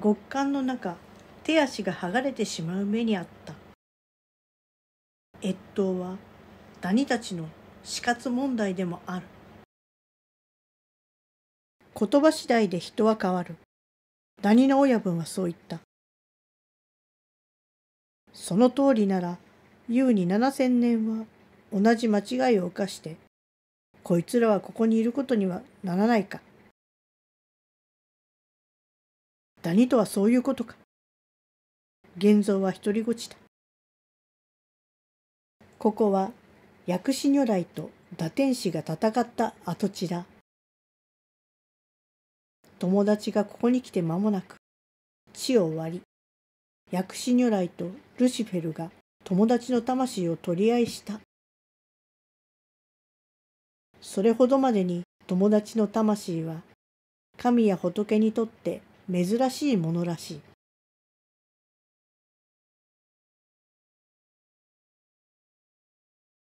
極寒の中手足が剥がれてしまう目にあった越冬はダニたちの死活問題でもある言葉次第で人は変わるダニの親分はそう言ったその通りなら優に7,000年は同じ間違いを犯してこいつらはここにいることにはならないか谷とはそういうことか。現像は独りごちだ。ここは薬師如来と堕天使が戦った跡地だ。友達がここに来て間もなく、地を割り、薬師如来とルシフェルが友達の魂を取り合いした。それほどまでに友達の魂は神や仏にとって珍しいものらしい